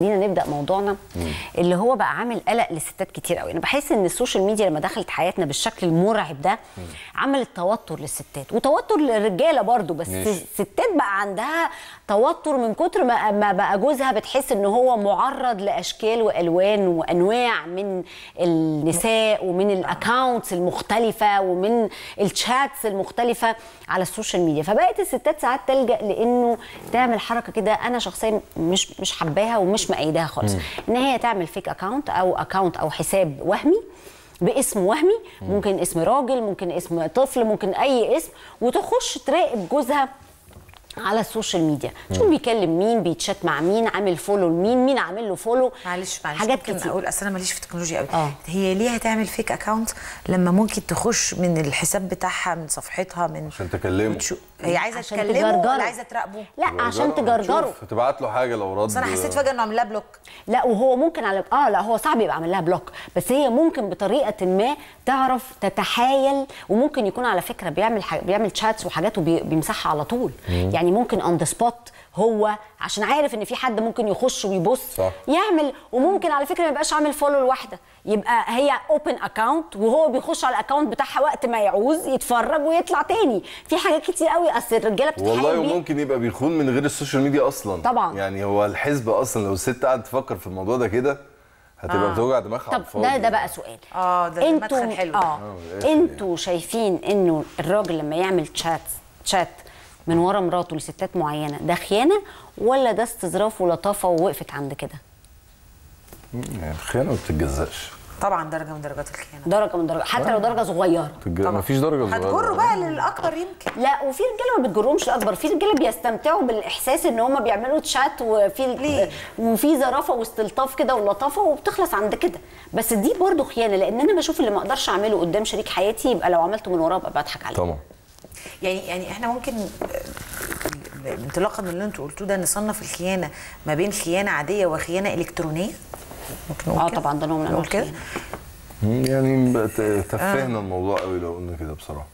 خلينا نبدا موضوعنا مم. اللي هو بقى عامل قلق للستات كتير قوي انا بحس ان السوشيال ميديا لما دخلت حياتنا بالشكل المرعب ده مم. عملت توتر للستات وتوتر للرجاله برضو بس الستات بقى عندها توتر من كتر ما, ما بقى جوزها بتحس ان هو معرض لاشكال والوان وانواع من النساء ومن الاكونتس المختلفه ومن الشاتس المختلفه على السوشيال ميديا فبقت الستات ساعات تلجا لانه تعمل حركه كده انا شخصيا مش مش حباها ومش مش مأيداها خالص ان هي تعمل فيك اكونت او اكونت او حساب وهمي باسم وهمي ممكن اسم راجل ممكن اسم طفل ممكن اي اسم وتخش تراقب جوزها على السوشيال ميديا شوف بيكلم مين بيتشات مع مين عامل فولو لمين مين عامل له فولو معلش معلش حاجات كتير اقول اصل انا ماليش في التكنولوجيا قوي آه. هي ليه هتعمل فيك اكونت لما ممكن تخش من الحساب بتاعها من صفحتها من عشان تكلمه هي عايزه تكلمه ولا عايزه تراقبه لا عشان تجرجره تبعت له حاجه لو رد بس انا حسيت فجاه انه عامل لها بلوك لا وهو ممكن على اه لا هو صعب يبقى عامل لها بلوك بس هي ممكن بطريقه ما تعرف تتحايل وممكن يكون على فكره بيعمل حاجة بيعمل تشاتس وحاجات وبيمسحها على طول مم. يعني ممكن اون ذا سبوت هو عشان عارف ان في حد ممكن يخش ويبص صح. يعمل وممكن على فكره ما يبقاش عامل فولو لوحده يبقى هي اوبن اكونت وهو بيخش على الاكونت بتاعها وقت ما يعوز يتفرج ويطلع تاني في حاجات كتير قوي اصل الرجاله بتتحايل والله وممكن يبقى بيخون من غير السوشيال ميديا اصلا طبعا يعني هو الحزب اصلا لو الست قعدت تفكر في الموضوع ده كده هتبقى آه. بتوجع دماغها طب ده ده بقى سؤال اه ده انتوا مدخل حلو اه, آه، انتوا شايفين انه الراجل لما يعمل تشات تشات من ورا مراته لستات معينه ده خيانه ولا ده استظراف ولطافه ووقفت عند كده؟ الخيانه يعني ما بتتجزقش طبعا درجه من درجات الخيانه درجه من درجات حتى لو درجه صغيره ما فيش درجه صغيره هتجروا بقى للاكبر يمكن لا وفي رجاله ما بتجرهمش الاكبر في رجاله بيستمتعوا بالاحساس ان هم بيعملوا تشات وفي وفي ظرافه واستلطاف كده ولطافه وبتخلص عند كده بس دي برضو خيانه لان انا بشوف اللي ما اقدرش اعمله قدام شريك حياتي يبقى لو عملته من وراه ابقى بضحك عليه طبعا يعني يعني احنا ممكن آه، انطلاقا من اللي انتوا قلتوه ده نصنف الخيانه ما بين خيانه عاديه وخيانه الكترونيه ممكن اه طبعا ده نوع من انواع كده يعني تفهنا آه. الموضوع قوي لو قلنا كده بصراحه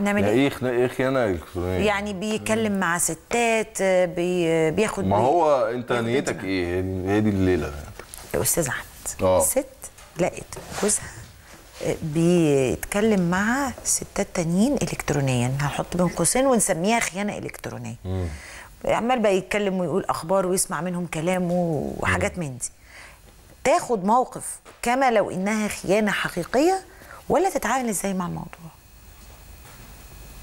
نعمل ايه ايه خيانه الكترونيه يعني بيكلم مع ستات آه، بي... بياخد ما هو انت نيتك ايه هي دي الليله يعني. يا استاذ احمد آه. ست لقت جوزها آه، بيتكلم مع ستات تانيين الكترونيا هنحط بين قوسين ونسميها خيانه الكترونيه عمال بقى يتكلم ويقول اخبار ويسمع منهم كلام وحاجات من دي تاخد موقف كما لو انها خيانه حقيقيه ولا تتعامل ازاي مع الموضوع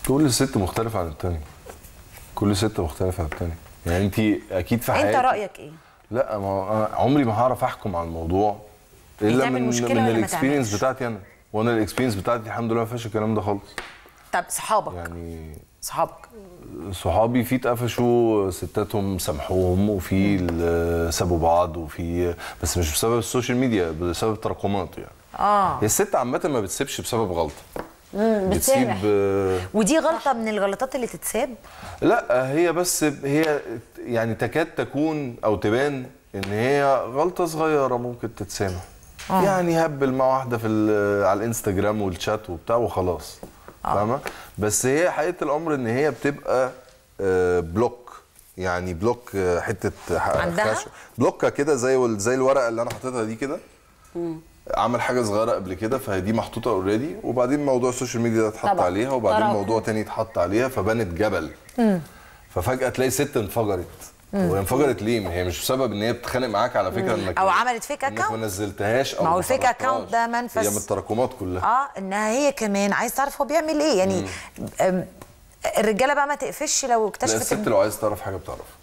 كل ست مختلفه عن التانية كل ست مختلفه عن التانية يعني انت اكيد في حياتك انت رايك ايه لا ما انا عمري ما هعرف احكم على الموضوع الا من من الاكسبيرينس بتاعتي انا وانا الاكسبيرينس بتاعتي الحمد لله ما فيهاش الكلام ده خالص طب صحابك يعني صحابك صحابي في اتقفشوا ستاتهم سامحوهم وفي سابوا بعض وفي بس مش بسبب السوشيال ميديا بسبب تراكمات يعني اه هي الست عامه ما بتسيبش بسبب غلطه بتسيب ودي غلطه من الغلطات اللي تتساب لا هي بس هي يعني تكاد تكون او تبان ان هي غلطه صغيره ممكن تتسامح آه. يعني هبل مع واحده في على الانستجرام والشات وبتاع وخلاص آه. فاهمه بس هي حقيقه الامر ان هي بتبقى آه، بلوك يعني بلوك آه، حته عندها بلوكه كده زي زي الورقه اللي انا حاططها دي كده عمل حاجه صغيره قبل كده فدي محطوطه اوريدي وبعدين موضوع السوشيال ميديا ده اتحط عليها وبعدين طبعا. موضوع تاني اتحط عليها فبنت جبل مم. ففجاه تلاقي ست انفجرت وانفجرت ليه؟ ما هي مش بسبب ان هي بتتخانق معاك على فكره انك او عملت فيك اكونت ما نزلتهاش او ما هو الفيك اكونت ده منفذ هي من التراكمات كلها اه انها هي كمان عايز تعرف هو بيعمل ايه يعني الرجاله بقى ما تقفش لو اكتشفت لا الست لو عايز تعرف حاجه بتعرفها